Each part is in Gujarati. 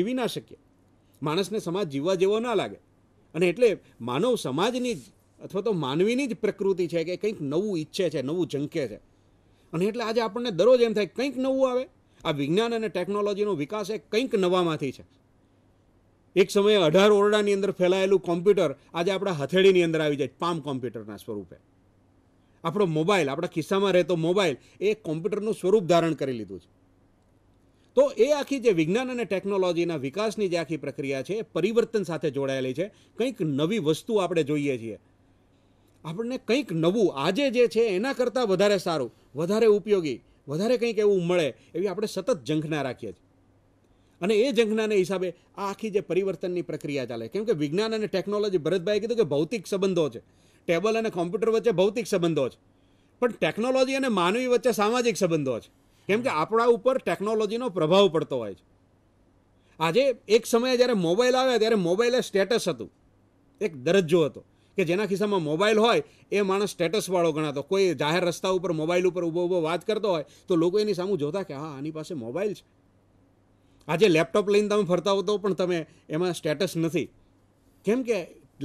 જીવી ના શકીએ માણસને સમાજ જીવવા જેવો ના લાગે અને એટલે માનવ સમાજની જ અથવા તો માનવીની જ પ્રકૃતિ છે કે કંઈક નવું ઈચ્છે છે નવું ઝંકે છે અને એટલે આજે આપણને દરરોજ એમ થાય કંઈક નવું આવે આ વિજ્ઞાન અને ટેકનોલોજીનો વિકાસ એ કંઈક નવામાંથી છે એક સમયે અઢાર ઓરડાની અંદર ફેલાયેલું કોમ્પ્યુટર આજે આપણા હથેળીની અંદર આવી જાય પામ કોમ્પ્યુટરના સ્વરૂપે આપણો મોબાઈલ આપણા ખિસ્સામાં રહેતો મોબાઈલ એ કોમ્પ્યુટરનું સ્વરૂપ ધારણ કરી લીધું છે તો એ આખી જે વિજ્ઞાન અને ટેકનોલોજીના વિકાસની જે આખી પ્રક્રિયા છે એ પરિવર્તન સાથે જોડાયેલી છે કંઈક નવી વસ્તુ આપણે જોઈએ છીએ આપણને કંઈક નવું આજે જે છે એના કરતાં વધારે સારું વધારે ઉપયોગી વધારે કંઈક એવું મળે એવી આપણે સતત ઝંખના રાખીએ છીએ અને એ ઝંખનાને હિસાબે આ આખી જે પરિવર્તનની પ્રક્રિયા ચાલે કેમ કે વિજ્ઞાન અને ટેકનોલોજી ભરતભાઈએ કીધું કે ભૌતિક સંબંધો છે ટેબલ અને કોમ્પ્યુટર વચ્ચે ભૌતિક સંબંધો છે પણ ટેકનોલોજી અને માનવી વચ્ચે સામાજિક સંબંધો છે કેમ કે આપણા ઉપર ટેકનોલોજીનો પ્રભાવ પડતો હોય છે આજે એક સમયે જ્યારે મોબાઈલ આવ્યા ત્યારે મોબાઈલ એ સ્ટેટસ હતું એક દરજ્જો હતો કે જેના ખિસ્સામાં મોબાઈલ હોય એ માણસ સ્ટેટસવાળો ગણાતો કોઈ જાહેર રસ્તા ઉપર મોબાઈલ ઉપર ઊભો ઊભો વાત કરતો હોય તો લોકો એની સામું જોતા કે હા આની પાસે મોબાઈલ છે આજે લેપટોપ લઈને તમે ફરતા હો તો પણ તમે એમાં સ્ટેટસ નથી કેમ કે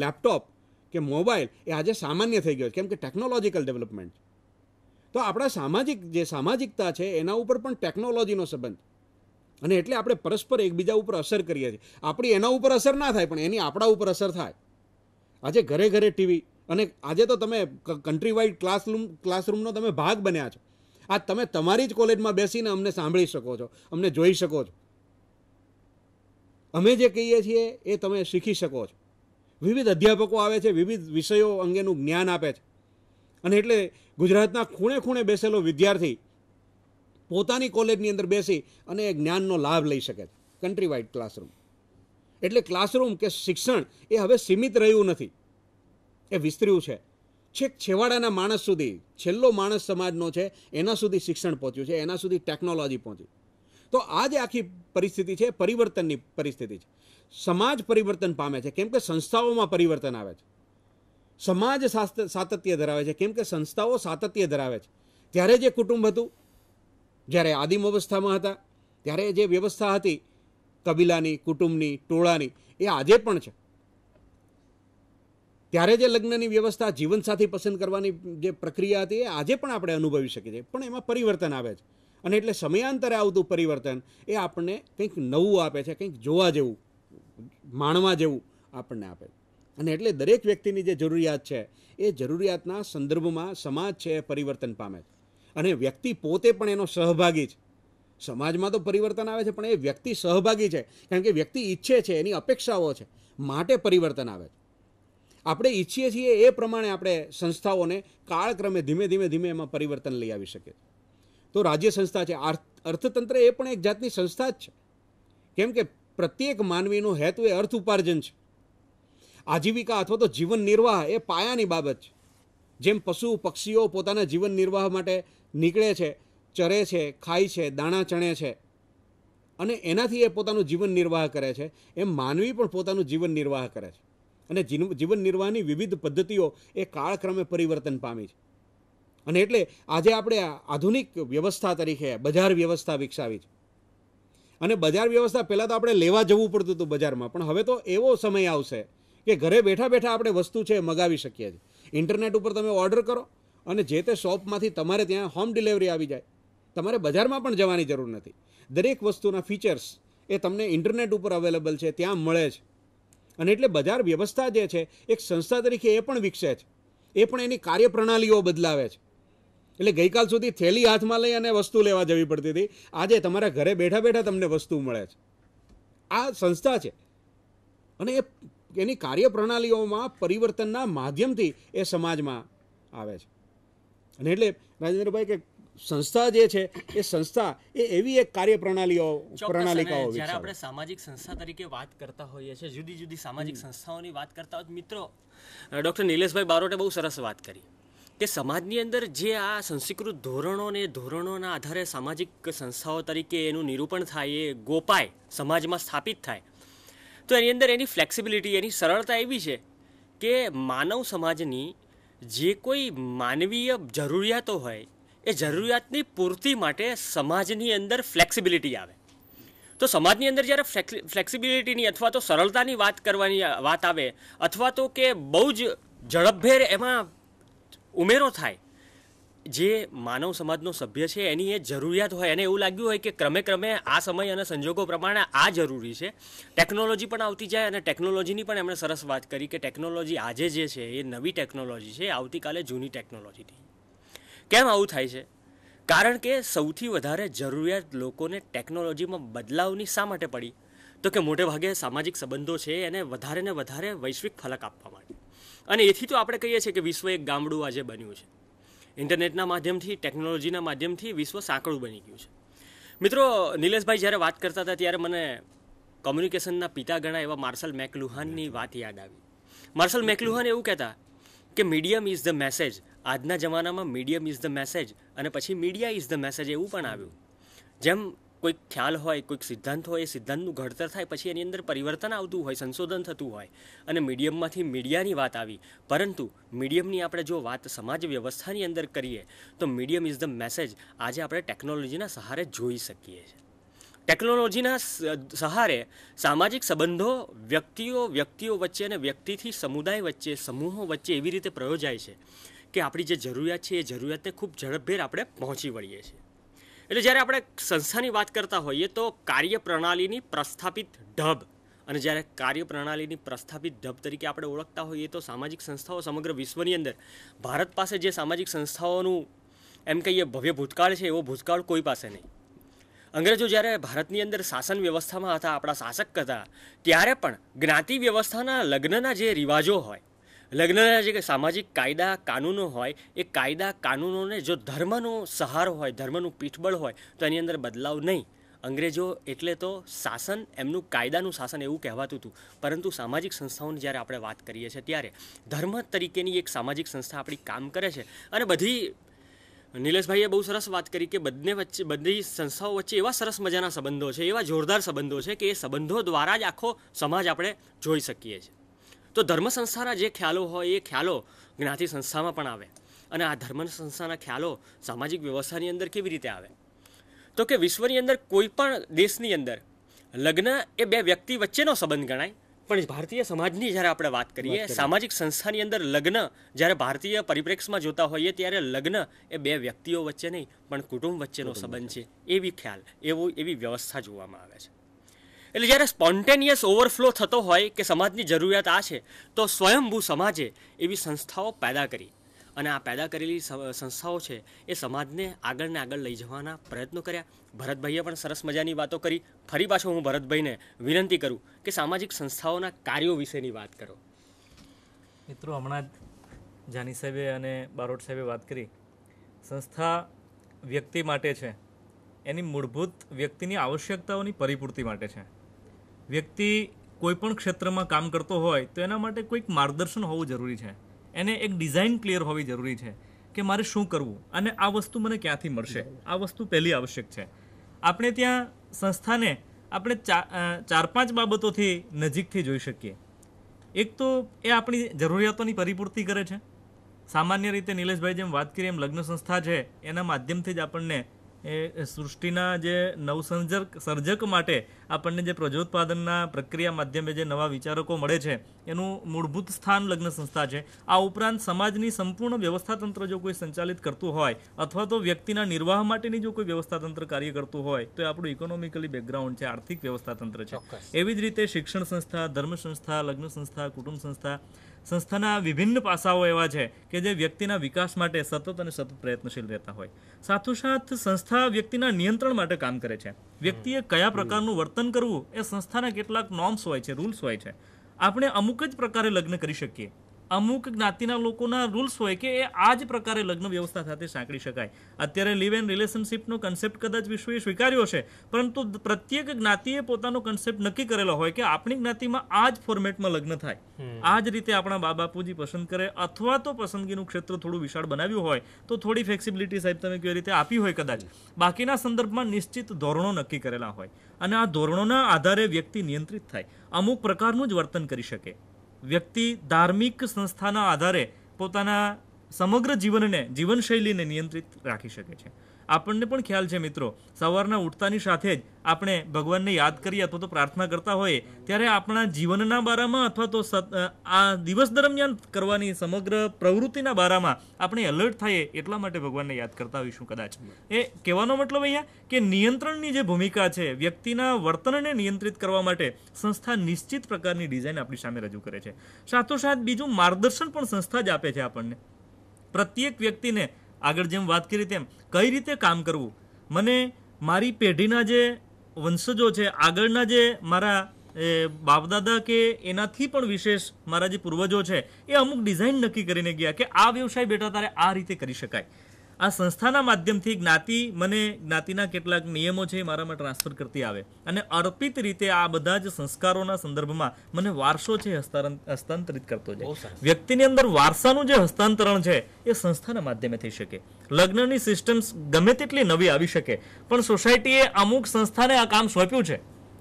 લેપટોપ કે મોબાઈલ એ આજે સામાન્ય થઈ ગયો છે કેમ કે ટેકનોલોજીકલ ડેવલપમેન્ટ છે તો આપણા સામાજિક જે સામાજિકતા છે એના ઉપર પણ ટેકનોલોજીનો સંબંધ અને એટલે આપણે પરસ્પર એકબીજા ઉપર અસર કરીએ છીએ આપણી એના ઉપર અસર ના થાય પણ એની આપણા ઉપર અસર થાય આજે ઘરે ઘરે ટીવી અને આજે તો તમે કન્ટ્રી વાઇડ ક્લાસરૂમ ક્લાસરૂમનો તમે ભાગ બન્યા છો આ તમે તમારી જ કોલેજમાં બેસીને અમને સાંભળી શકો છો અમને જોઈ શકો છો અમે જે કહીએ છીએ એ તમે શીખી શકો છો વિવિધ અધ્યાપકો આવે છે વિવિધ વિષયો અંગેનું જ્ઞાન આપે છે અને એટલે ગુજરાતના ખૂણે ખૂણે બેસેલો વિદ્યાર્થી પોતાની કોલેજની અંદર બેસી અને જ્ઞાનનો લાભ લઈ શકે છે કન્ટ્રી વાઇડ ક્લાસરૂમ એટલે ક્લાસરૂમ કે શિક્ષણ એ હવે સીમિત રહ્યું નથી એ વિસ્તર્યું છે છેક છેવાડાના માણસ સુધી છેલ્લો માણસ સમાજનો છે એના સુધી શિક્ષણ પહોંચ્યું છે એના સુધી ટેકનોલોજી પહોંચી તો આ જે આખી પરિસ્થિતિ છે પરિવર્તનની પરિસ્થિતિ છે સમાજ પરિવર્તન પામે છે કેમ કે સંસ્થાઓમાં પરિવર્તન આવે છે સમાજ સાતત્ય ધરાવે છે કેમ કે સંસ્થાઓ સાતત્ય ધરાવે છે ત્યારે જે કુટુંબ હતું જ્યારે આદિમ અવસ્થામાં હતા ત્યારે જે વ્યવસ્થા હતી કબીલાની કુટુંબની ટોળાની એ આજે પણ છે ત્યારે જે લગ્નની વ્યવસ્થા જીવનસાથી પસંદ કરવાની જે પ્રક્રિયા હતી એ આજે પણ આપણે અનુભવી શકીએ છીએ પણ એમાં પરિવર્તન આવે છે અને એટલે સમયાંતરે આવતું પરિવર્તન એ આપણને કંઈક નવું આપે છે કંઈક જોવા જેવું માણવા જેવું આપણને આપે છે અને એટલે દરેક વ્યક્તિની જે જરૂરિયાત છે એ જરૂરિયાતના સંદર્ભમાં સમાજ છે એ પરિવર્તન પામે છે અને વ્યક્તિ પોતે પણ એનો સહભાગી છે સમાજમાં તો પરિવર્તન આવે છે પણ એ વ્યક્તિ સહભાગી છે કારણ કે વ્યક્તિ ઈચ્છે છે એની અપેક્ષાઓ છે માટે પરિવર્તન આવે છે આપણે ઈચ્છીએ છીએ એ પ્રમાણે આપણે સંસ્થાઓને કાળક્રમે ધીમે ધીમે ધીમે એમાં પરિવર્તન લઈ આવી શકે છે તો રાજ્ય સંસ્થા છે અર્થતંત્ર એ પણ એક જાતની સંસ્થા જ છે કેમ કે પ્રત્યેક માનવીનો હેતુ એ અર્થ ઉપાર્જન છે આજીવિકા અથવા તો જીવન નિર્વાહ એ પાયાની બાબત છે જેમ પશુ પક્ષીઓ પોતાના જીવન નિર્વાહ માટે નીકળે છે ચરે છે ખાય છે દાણા ચણે છે અને એનાથી એ પોતાનું જીવન નિર્વાહ કરે છે એમ માનવી પણ પોતાનું જીવન નિર્વાહ કરે છે અને જીવન નિર્વાહની વિવિધ પદ્ધતિઓ એ કાળક્રમે પરિવર્તન પામી છે અને એટલે આજે આપણે આધુનિક વ્યવસ્થા તરીકે બજાર વ્યવસ્થા વિકસાવી છે અને બજાર વ્યવસ્થા પહેલાં તો આપણે લેવા જવું પડતું હતું બજારમાં પણ હવે તો એવો સમય આવશે કે ઘરે બેઠા બેઠા આપણે વસ્તુ છે મગાવી શકીએ છીએ ઇન્ટરનેટ ઉપર તમે ઓર્ડર કરો અને જે તે શોપમાંથી તમારે ત્યાં હોમ ડિલિવરી આવી જાય તમારે બજારમાં પણ જવાની જરૂર નથી દરેક વસ્તુના ફીચર્સ એ તમને ઇન્ટરનેટ ઉપર અવેલેબલ છે ત્યાં મળે છે અને એટલે બજાર વ્યવસ્થા જે છે એક સંસ્થા તરીકે એ પણ વિકસે છે એ પણ એની કાર્યપ્રણાલીઓ બદલાવે છે એટલે ગઈકાલ સુધી થેલી હાથમાં લઈ અને વસ્તુ લેવા જવી પડતી હતી આજે તમારા ઘરે બેઠા બેઠા તમને વસ્તુ મળે છે આ સંસ્થા છે અને એ એની કાર્યપ્રણાલીઓમાં પરિવર્તનના માધ્યમથી એ સમાજમાં આવે છે અને એટલે રાજેન્દ્રભાઈ કે સંસ્થા જે છે એ સંસ્થા એ એવી એક કાર્યપ્રણાલીઓ પ્રણાલિકાઓ જ્યારે આપણે સામાજિક સંસ્થા તરીકે વાત કરતા હોઈએ છીએ જુદી જુદી સામાજિક સંસ્થાઓની વાત કરતા હોય મિત્રો ડૉક્ટર નિલેશભાઈ બારોટે બહુ સરસ વાત કરી કે સમાજની અંદર જે આ સંસ્કૃત ધોરણોને ધોરણોના આધારે સામાજિક સંસ્થાઓ તરીકે એનું નિરૂપણ થાય એ ગોપાય સમાજમાં સ્થાપિત થાય તો એની અંદર એની ફ્લેક્સિબિલિટી એની સરળતા એવી છે કે માનવ સમાજની જે કોઈ માનવીય જરૂરિયાતો હોય એ જરૂરિયાતની પૂર્તિ માટે સમાજની અંદર ફ્લેક્સિબિલિટી આવે તો સમાજની અંદર જ્યારે ફ્લેક્સિબિલિટીની અથવા તો સરળતાની વાત કરવાની વાત આવે અથવા તો કે બહુ જ ઝડપભેર એમાં ઉમેરો થાય જે માનવ સમાજનો સભ્ય છે એની એ જરૂરિયાત હોય એને એવું લાગ્યું હોય કે ક્રમે ક્રમે આ સમય અને સંજોગો પ્રમાણે આ જરૂરી છે ટેકનોલોજી પણ આવતી જાય અને ટેકનોલોજીની પણ એમણે સરસ વાત કરી કે ટેકનોલોજી આજે જે છે એ નવી ટેકનોલોજી છે આવતીકાલે જૂની ટેકનોલોજીથી કેમ આવું થાય છે કારણ કે સૌથી વધારે જરૂરિયાત લોકોને ટેકનોલોજીમાં બદલાવની શા માટે પડી તો કે મોટે ભાગે સામાજિક સંબંધો છે એને વધારે ને વધારે વૈશ્વિક ફલક આપવા માટે અને એથી તો આપણે કહીએ છીએ કે વિશ્વ એક ગામડું આજે બન્યું છે ઇન્ટરનેટના માધ્યમથી ટેકનોલોજીના માધ્યમથી વિશ્વ સાંકળું બની ગયું છે મિત્રો નિલેશભાઈ જ્યારે વાત કરતા હતા ત્યારે મને કોમ્યુનિકેશનના પિતા ગણા એવા માર્શલ મેકલુહાનની વાત યાદ આવી માર્શલ મેકલુહાન એવું કહેતા કે મીડિયમ ઇઝ ધ મેસેજ આજના જમાનામાં મીડિયમ ઇઝ ધ મેસેજ અને પછી મીડિયા ઇઝ ધ મેસેજ એવું પણ આવ્યું જેમ કોઈક ખ્યાલ હોય કોઈક સિદ્ધાંત હોય એ સિદ્ધાંતનું ઘડતર થાય પછી એની અંદર પરિવર્તન આવતું હોય સંશોધન થતું હોય અને મીડિયમમાંથી મીડિયાની વાત આવી પરંતુ મીડિયમની આપણે જો વાત સમાજ વ્યવસ્થાની અંદર કરીએ તો મીડિયમ ઇઝ ધ મેસેજ આજે આપણે ટેકનોલોજીના સહારે જોઈ શકીએ છીએ ટેકનોલોજીના સહારે સામાજિક સંબંધો વ્યક્તિઓ વ્યક્તિઓ વચ્ચે અને વ્યક્તિથી સમુદાય વચ્ચે સમૂહો વચ્ચે એવી રીતે પ્રયોજાય છે કે આપણી જે જરૂરિયાત છે એ જરૂરિયાતને ખૂબ ઝડપભેર આપણે પહોંચી વળીએ છીએ એટલે જ્યારે આપણે સંસ્થાની વાત કરતા હોઈએ તો કાર્યપ્રણાલીની પ્રસ્થાપિત ઢબ અને જ્યારે કાર્યપ્રણાલીની પ્રસ્થાપિત ઢબ તરીકે આપણે ઓળખતા હોઈએ તો સામાજિક સંસ્થાઓ સમગ્ર વિશ્વની અંદર ભારત પાસે જે સામાજિક સંસ્થાઓનું એમ કહીએ ભવ્ય ભૂતકાળ છે એવો ભૂતકાળ કોઈ પાસે નહીં અંગ્રેજો જ્યારે ભારતની અંદર શાસન વ્યવસ્થામાં હતા આપણા શાસક હતા ત્યારે પણ જ્ઞાતિ વ્યવસ્થાના લગ્નના જે રિવાજો હોય લગ્નના જે સામાજિક કાયદા કાનૂનો હોય એ કાયદા કાનૂનોને જો ધર્મનો સહારો હોય ધર્મનું પીઠબળ હોય તો એની અંદર બદલાવ નહીં અંગ્રેજો એટલે તો શાસન એમનું કાયદાનું શાસન એવું કહેવાતું હતું પરંતુ સામાજિક સંસ્થાઓની જ્યારે આપણે વાત કરીએ છીએ ત્યારે ધર્મ તરીકેની એક સામાજિક સંસ્થા આપણી કામ કરે છે અને બધી નિલેશભાઈએ બહુ સરસ વાત કરી કે બંને વચ્ચે બધી સંસ્થાઓ વચ્ચે એવા સરસ મજાના સંબંધો છે એવા જોરદાર સંબંધો છે કે એ સંબંધો દ્વારા જ આખો સમાજ આપણે જોઈ શકીએ છીએ તો ધર્મ સંસ્થાના જે ખ્યાલો હોય એ ખ્યાલો જ્ઞાતિ સંસ્થામાં પણ આવે અને આ ધર્મ સંસ્થાના ખ્યાલો સામાજિક વ્યવસ્થાની અંદર કેવી રીતે આવે તો કે વિશ્વની અંદર કોઈ પણ દેશની અંદર લગ્ન એ બે વ્યક્તિ વચ્ચેનો સંબંધ ગણાય પણ ભારતીય સમાજની જ્યારે આપણે વાત કરીએ સામાજિક સંસ્થાની અંદર લગ્ન જ્યારે ભારતીય પરિપ્રેક્ષમાં જોતા હોઈએ ત્યારે લગ્ન એ બે વ્યક્તિઓ વચ્ચે નહીં પણ કુટુંબ વચ્ચેનો સંબંધ છે એવી ખ્યાલ એવું એવી વ્યવસ્થા જોવામાં આવે છે એટલે જ્યારે સ્પોન્ટેનિયસ ઓવરફ્લો થતો હોય કે સમાજની જરૂરિયાત આ છે તો સ્વયંભૂ સમાજે એવી સંસ્થાઓ પેદા કરી અને આ પેદા કરેલી સંસ્થાઓ છે એ સમાજને આગળ ને આગળ લઈ જવાના પ્રયત્નો કર્યા ભરતભાઈએ પણ સરસ મજાની વાતો કરી ફરી પાછો હું ભરતભાઈને વિનંતી કરું કે સામાજિક સંસ્થાઓના કાર્યો વિશેની વાત કરો મિત્રો હમણાં જ જાની સાહેબે અને બારોટ સાહેબે વાત કરી સંસ્થા વ્યક્તિ માટે છે એની મૂળભૂત વ્યક્તિની આવશ્યકતાઓની પરિપૂર્તિ માટે છે વ્યક્તિ કોઈપણ ક્ષેત્રમાં કામ કરતો હોય તો એના માટે કોઈક માર્ગદર્શન હોવું જરૂરી છે એને એક ડિઝાઇન ક્લિયર હોવી જરૂરી છે કે મારે શું કરવું અને આ વસ્તુ મને ક્યાંથી મળશે આ વસ્તુ પહેલી આવશ્યક છે આપણે ત્યાં સંસ્થાને આપણે ચાર પાંચ બાબતોથી નજીકથી જોઈ શકીએ એક તો એ આપણી જરૂરિયાતોની પરિપૂર્તિ કરે છે સામાન્ય રીતે નિલેશભાઈ જેમ વાત કરી એમ લગ્ન સંસ્થા છે એના માધ્યમથી જ આપણને એ સૃષ્ટિના જે નવસર્જક સર્જક માટે આપણને જે પ્રજોત્પાદનના પ્રક્રિયા માધ્યમે જે નવા વિચારકો મળે છે એનું મૂળભૂત સ્થાન લગ્ન સંસ્થા છે આ ઉપરાંત સમાજની સંપૂર્ણ વ્યવસ્થાતંત્ર જો કોઈ સંચાલિત કરતું હોય અથવા તો વ્યક્તિના નિર્વાહ માટેની જો કોઈ વ્યવસ્થાતંત્ર કાર્ય કરતું હોય તો એ આપણું ઇકોનોમિકલી બેકગ્રાઉન્ડ છે આર્થિક વ્યવસ્થાતંત્ર છે એવી જ રીતે શિક્ષણ સંસ્થા ધર્મ સંસ્થા લગ્ન સંસ્થા કુટુંબ સંસ્થા સંસ્થાના વિભિન્ન પાસાઓ એવા છે કે જે વ્યક્તિના વિકાસ માટે સતત અને સતત પ્રયત્નશીલ રહેતા હોય સાથોસાથ સંસ્થા વ્યક્તિના નિયંત્રણ માટે કામ કરે છે વ્યક્તિએ કયા પ્રકારનું વર્તન કરવું એ સંસ્થાના કેટલાક નોર્મ્સ હોય છે રૂલ્સ હોય છે આપણે અમુક જ પ્રકારે લગ્ન કરી શકીએ અમુક જ્ઞાતિના લોકોના રૂલ્સ હોય કે એ આ જ પ્રકારે લગ્ન વ્યવસ્થા સાથે સાંકળી શકાય અત્યારે લિવ એન્ડ રિલેશનશીપનો કન્સેપ્ટ કદાચ વિશ્વએ સ્વીકાર્યો છે પરંતુ પ્રત્યેક જ્ઞાતિએ પોતાનો કન્સેપ્ટ નક્કી કરેલો હોય કે આપણી જ્ઞાતિમાં આ જ ફોર્મેટમાં લગ્ન થાય આ જ રીતે આપણા બા બાપુજી પસંદ કરે અથવા તો પસંદગીનું ક્ષેત્ર થોડું વિશાળ બનાવ્યું હોય તો થોડી ફ્લેક્સિબિલિટી સાહેબ તમે કેવી રીતે આપી હોય કદાચ બાકીના સંદર્ભમાં નિશ્ચિત ધોરણો નક્કી કરેલા હોય અને આ ધોરણોના આધારે વ્યક્તિ નિયંત્રિત થાય અમુક પ્રકારનું જ વર્તન કરી શકે વ્યક્તિ ધાર્મિક સંસ્થાના આધારે પોતાના સમગ્ર જીવનને જીવનશૈલીને નિયંત્રિત રાખી શકે છે આપણને પણ ખ્યાલ છે મિત્રો સવારના ઉઠતાની સાથે જ આપણે ભગવાનને યાદ કરીએ અથવા તો પ્રાર્થના કરતા હોઈએ ત્યારે આપણા જીવનના બારામાં અથવા તો આ દિવસ દરમિયાન કરવાની સમગ્ર પ્રવૃત્તિના બારામાં આપણે એલર્ટ થઈએ એટલા માટે ભગવાનને યાદ કરતા હોઈશું કદાચ એ કહેવાનો મતલબ અહીંયા કે નિયંત્રણની જે ભૂમિકા છે વ્યક્તિના વર્તનને નિયંત્રિત કરવા માટે સંસ્થા નિશ્ચિત પ્રકારની ડિઝાઇન આપણી સામે રજૂ કરે છે સાથોસાથ બીજું માર્ગદર્શન પણ સંસ્થા જ આપે છે આપણને પ્રત્યેક વ્યક્તિને આગળ જેમ વાત કરી તેમ કઈ રીતે કામ કરવું મને મારી પેઢીના જે વંશજો છે આગળના જે મારા બાપદાદા કે એનાથી પણ વિશેષ મારા જે પૂર્વજો છે એ અમુક ડિઝાઇન નક્કી કરીને ગયા કે આ વ્યવસાય બેટા તારે આ રીતે કરી શકાય આ સંસ્થાના માધ્યમથી જ્ઞાતિ મને જ્ઞાતિના કેટલાક નિયમો છે મારામાં ટ્રાન્સફર કરતી આવે અને અર્પિત રીતે આ બધા જ સંસ્કારોના સંદર્ભમાં મને વારસો છે હસ્તાંતરિત કરતો જાય વ્યક્તિની અંદર વારસાનું જે હસ્તાંતરણ છે એ સંસ્થાના માધ્યમે થઈ શકે લગ્નની સિસ્ટમ્સ ગમે તેટલી નવી આવી શકે પણ સોસાયટીએ અમુક સંસ્થાને આ કામ સોંપ્યું છે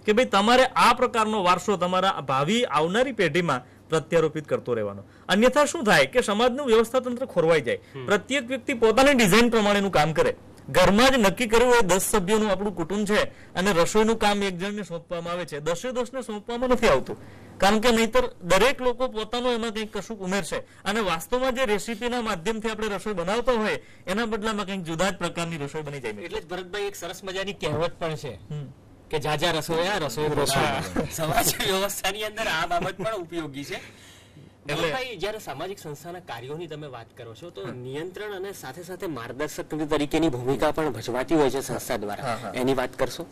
કે ભાઈ તમારે આ પ્રકારનો વારસો તમારા ભાવિ આવનારી પેઢીમાં પ્રત્યારોપિત કરતો રહેવાનો અન્યથા શું થાય કે સમાજનું વ્યવસ્થાતંત્ર ખોરવાઈ જાય પ્રત્યેક વ્યક્તિ પોતાની ડિઝાઇન પ્રમાણેનું કામ કરે ઘરમાં જ નક્કી કર્યું હોય દસ સભ્યોનું આપણું કુટુંબ છે અને રસોઈનું કામ એક જણને સોંપવામાં આવે છે દસે દસને સોંપવામાં નથી આવતું કારણ કે નહીતર દરેક લોકો પોતાનું એમાં કંઈક કશું ઉમેરશે અને વાસ્તવમાં જે રેસીપીના માધ્યમથી આપણે રસોઈ બનાવતો હોય એના બદલામાં કંઈક જુદા જ પ્રકારની રસોઈ બની જાય એટલે ભરતભાઈ એક સરસ મજાની કહેવત પણ છે કે જાજા રસોયા રસોઈ સમાજ વ્યવસ્થાની અંદર આ બાબત પણ ઉપયોગી છે જ્યારે સામાજિક સંસ્થાના કાર્યોની તમે વાત કરો છો તો નિયંત્રણ અને સાથે સાથે માર્ગદર્શક તરીકેની ભૂમિકા પણ ભજવાતી હોય છે સંસ્થા દ્વારા એની વાત કરશો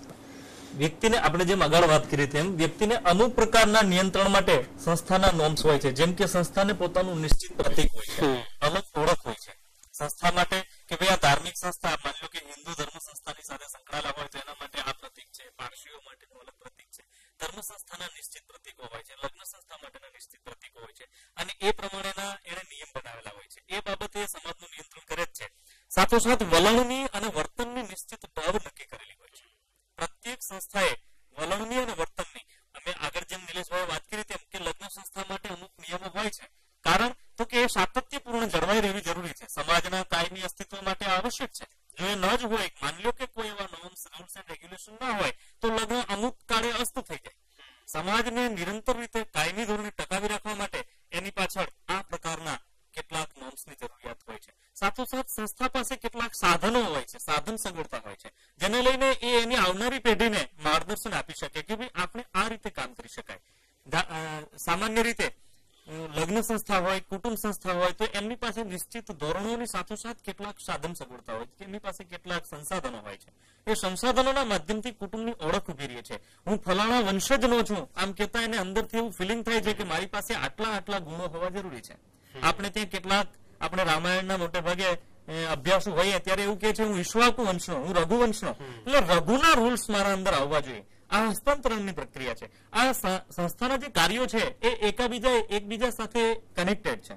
વ્યક્તિને આપણે જેમ આગળ વાત કરી તેમ વ્યક્તિને અમુક પ્રકારના નિયંત્રણ માટે સંસ્થાના નોમ્સ હોય છે જેમ કે સંસ્થાને પોતાનું નિશ્ચિત પ્રતિક હોય છે અમુક ઓળખ હોય છે સંસ્થા માટે કે ભાઈ આ ધાર્મિક સંસ્થા તો કે સાતત્યપૂર્ણ જળવાઈ રહેવી જરૂરી છે સમાજના કાયમી અસ્તિત્વ માટે આવશ્યક છે જો એ ન જ હોય માની લો કે કોઈ એવા નોર્મ્સ રૂલ્સ એન્ડ રેગ્યુલેશન ના હોય તો લગ્ન અમુક કાળે અસ્ત થઈ જાય સમાજને નિરંતર રીતે કાયમી ધોરણે ટકાવી રાખવા માટે એની પાછળ આ પ્રકારના કેટલાક નોર્મ્સની જરૂરિયાત હોય છે સાથોસાથ સંસ્થા પાસે કેટલાક સાધનો હોય છે સાધન સગવડતા હોય છે જેને લઈને એ એની આવનારી પેઢીને માર્ગદર્શન આપી શકે કે ભાઈ આપણે આ રીતે કામ કરી શકાય સામાન્ય રીતે લગ્ન સંસ્થા હોય કુટુંબ સંસ્થા હોય તો એમની પાસે નિશ્ચિત ધોરણોની સાથોસાથ કેટલાક સાધન સગવડતા હોય એમની પાસે કેટલાક સંસાધનો હોય છે એ સંસાધનોના માધ્યમથી કુટુંબની ઓળખ ઉભી રહી છે હું ફલાણા વંશજ નો છું આમ કહેતા એને અંદરથી એવું ફિલિંગ થાય છે કે મારી પાસે આટલા આટલા ગુણો હોવા જરૂરી છે આપણે ત્યાં કેટલાક આપણે રામાયણના મોટે ભાગે અભ્યાસુ હોઈએ ત્યારે એવું કે છે હું ઈશ્વાકુ વંશ હું રઘુવંશનો એટલે રઘુના રૂલ્સ મારા અંદર આવવા જોઈએ આ હસ્તાંતરણની પ્રક્રિયા છે આ સંસ્થાના જે કાર્યો છે એ એકાબીજા એકબીજા સાથે કનેક્ટેડ છે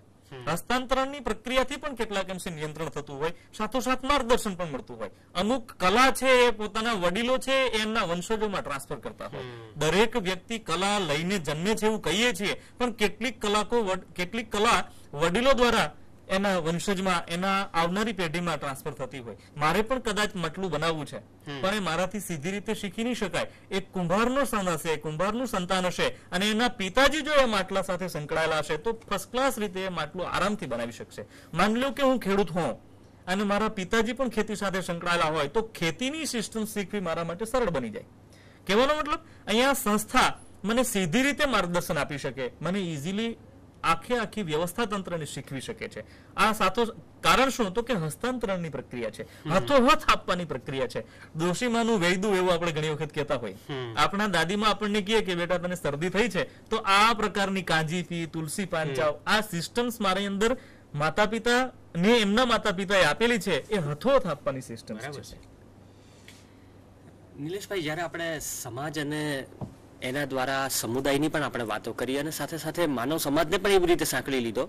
હસ્તાંતરણની પ્રક્રિયાથી પણ કેટલાક અંશે નિયંત્રણ થતું હોય સાથોસાથ માર્ગદર્શન પણ મળતું હોય અમુક કલા છે એ પોતાના વડીલો છે એમના વંશજોમાં ટ્રાન્સફર કરતા હોય દરેક વ્યક્તિ કલા લઈને જન્મે છે એવું કહીએ છીએ પણ કેટલીક કલાકો કેટલીક કલા વડીલો દ્વારા એના વંશજમાં એના આવનારી પેઢીમાં ટ્રાન્સફર થતી હોય મારે પણ કદાચ મટલું બનાવવું છે પણ એ મારાથી સીધી રીતે શીખી નહીં શકાય એ કુંભારનો સન હશે કુંભારનું સંતાન હશે અને એના પિતાજી જો એ માટલા સાથે સંકળાયેલા હશે તો ફર્સ્ટ ક્લાસ રીતે એ માટલું આરામથી બનાવી શકશે માની લો કે હું ખેડૂત હોઉં અને મારા પિતાજી પણ ખેતી સાથે સંકળાયેલા હોય તો ખેતીની સિસ્ટમ શીખવી મારા માટે સરળ બની જાય કહેવાનો મતલબ અહીંયા સંસ્થા મને સીધી રીતે માર્ગદર્શન આપી શકે મને ઇઝીલી આખે આખી વ્યવસ્થા તંત્રને શીખવી શકે છે આ સાતો કારણ શું તો કે હસ્તાંતરણની પ્રક્રિયા છે હાથોહાથ આપવાની પ્રક્રિયા છે ડોશીમાનું વૈદું એવું આપણે ઘણી વખત કહેતા હોય આપણા દાદીમાં આપણને કહે કે બેટા તને શરદી થઈ છે તો આ પ્રકારની કાંજી પી તુલસી પાન ચાવ આ સિસ્ટમ્સ મારી અંદર માતા પિતા ને એમના માતા પિતાએ આપેલી છે એ હથોથ આપવાની સિસ્ટમ છે નિલેશભાઈ જ્યારે આપણે સમાજ અને એના દ્વારા સમુદાયની પણ આપણે વાતો કરી અને સાથે સાથે માનવ સમાજને પણ એવી રીતે સાંકળી લીધો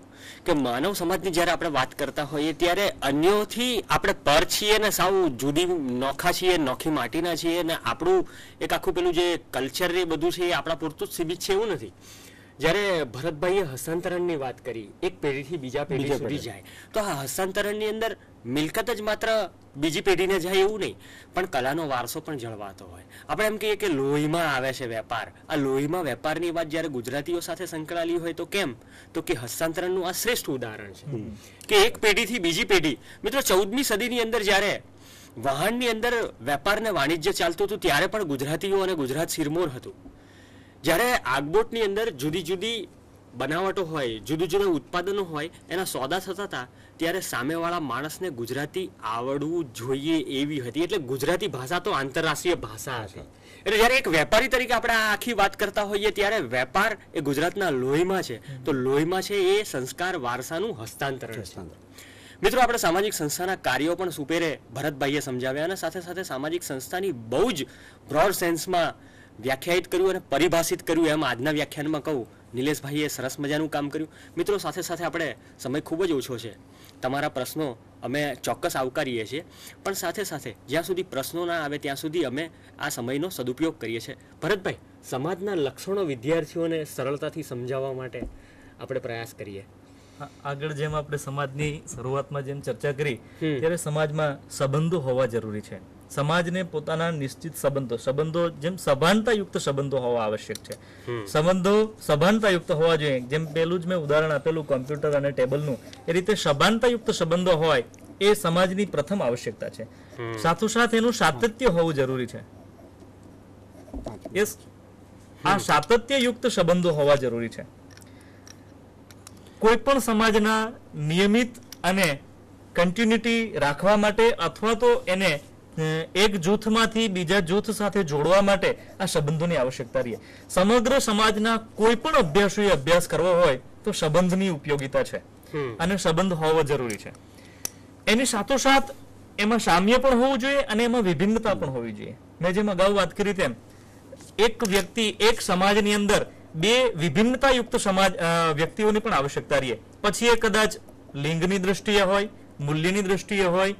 કે માનવ સમાજની જ્યારે આપણે વાત કરતા હોઈએ ત્યારે અન્યોથી આપણે પર છીએ ને સાવ જુદી નોખા છીએ નોખી માટીના છીએ અને આપણું એક આખું પેલું જે કલ્ચર એ બધું છે એ આપણા પૂરતું જ સીમિત છે એવું નથી જ્યારે ભરતભાઈએ હસ્તાંતરણની વાત કરી એક પેઢીથી બીજા પેઢી સુધી જાય તો આ હસ્તાંતરણની અંદર મિલકત જ માત્ર બીજી પેઢીને જાય એવું નહીં પણ કલાનો વારસો પણ જળવાતો હોય આપણે એમ કહીએ કે લોહીમાં આવે છે વેપાર આ લોહીમાં વેપારની વાત જ્યારે ગુજરાતીઓ સાથે સંકળાયેલી હોય તો કેમ તો કે હસ્તાંતરણનું આ શ્રેષ્ઠ ઉદાહરણ છે કે એક પેઢીથી બીજી પેઢી મિત્રો ચૌદમી સદીની અંદર જ્યારે વાહનની અંદર વેપાર ને વાણિજ્ય ચાલતું હતું ત્યારે પણ ગુજરાતીઓ અને ગુજરાત શિરમોર હતું જ્યારે આગબોટની અંદર જુદી જુદી બનાવટો હોય જુદા જુદા ઉત્પાદનો હોય એના સોદા થતા હતા ત્યારે સામેવાળા માણસને ગુજરાતી આવડવું જોઈએ એવી હતી એટલે ગુજરાતી ભાષા તો આંતરરાષ્ટ્રીય ભાષા હતી એટલે જ્યારે એક વેપારી તરીકે આપણે આ આખી વાત કરતા હોઈએ ત્યારે વેપાર એ ગુજરાતના લોહીમાં છે તો લોહીમાં છે એ સંસ્કાર વારસાનું હસ્તાંતરણ છે મિત્રો આપણે સામાજિક સંસ્થાના કાર્યો પણ સુપેરે ભરતભાઈએ સમજાવ્યા અને સાથે સાથે સામાજિક સંસ્થાની બહુ જ બ્રોડ સેન્સમાં વ્યાખ્યાયિત કર્યું અને પરિભાષિત કર્યું એમ આજના વ્યાખ્યાનમાં કહું નિલેશભાઈએ સરસ મજાનું કામ કર્યું મિત્રો સાથે સાથે આપણે સમય ખૂબ જ ઓછો છે તમારા પ્રશ્નો અમે ચોક્કસ આવકારીએ છીએ પણ સાથે સાથે જ્યાં સુધી પ્રશ્નો ના આવે ત્યાં સુધી અમે આ સમયનો સદુપયોગ કરીએ છીએ ભરતભાઈ સમાજના લક્ષણો વિદ્યાર્થીઓને સરળતાથી સમજાવવા માટે આપણે પ્રયાસ કરીએ આગળ જેમ આપણે સમાજની શરૂઆતમાં જેમ ચર્ચા કરી ત્યારે સમાજમાં સંબંધો હોવા જરૂરી છે સમાજને પોતાના નિશ્ચિત સંબંધો સંબંધો જેમ સભાનતાયુક્ત સંબંધો હોવા આવશ્યક છે સંબંધો સભાનતાયુક્ત હોવા જોઈએ જેમ પેલું જ મેં ઉદાહરણ આપેલું કોમ્પ્યુટર અને ટેબલનું એ રીતે સભાનતાયુક્ત સંબંધો હોય એ સમાજની પ્રથમ આવશ્યકતા છે સાથોસાથ એનું સાતત્ય હોવું જરૂરી છે યસ આ સાતત્યયુક્ત સંબંધો હોવા જરૂરી છે કોઈ પણ સમાજના નિયમિત અને કન્ટિન્યુટી રાખવા માટે અથવા તો એને એક જૂથમાંથી બીજા જૂથ સાથે જોડવા માટે આ સંબંધોની આવશ્યકતા રહે સમગ્ર સમાજના કોઈ પણ અભ્યાસુએ અભ્યાસ કરવો હોય તો સંબંધની ઉપયોગિતા છે અને સંબંધ હોવો જરૂરી છે એની સાથોસાથ એમાં સામ્ય પણ હોવું જોઈએ અને એમાં વિભિન્નતા પણ હોવી જોઈએ મેં જેમ અગાઉ વાત કરી તેમ એક વ્યક્તિ એક સમાજની અંદર બે વિભિન્નતા યુક્ત સમાજ વ્યક્તિઓની પણ આવશ્યકતા રહે પછી એ કદાચ લિંગની દ્રષ્ટિએ હોય મૂલ્યની દ્રષ્ટિએ હોય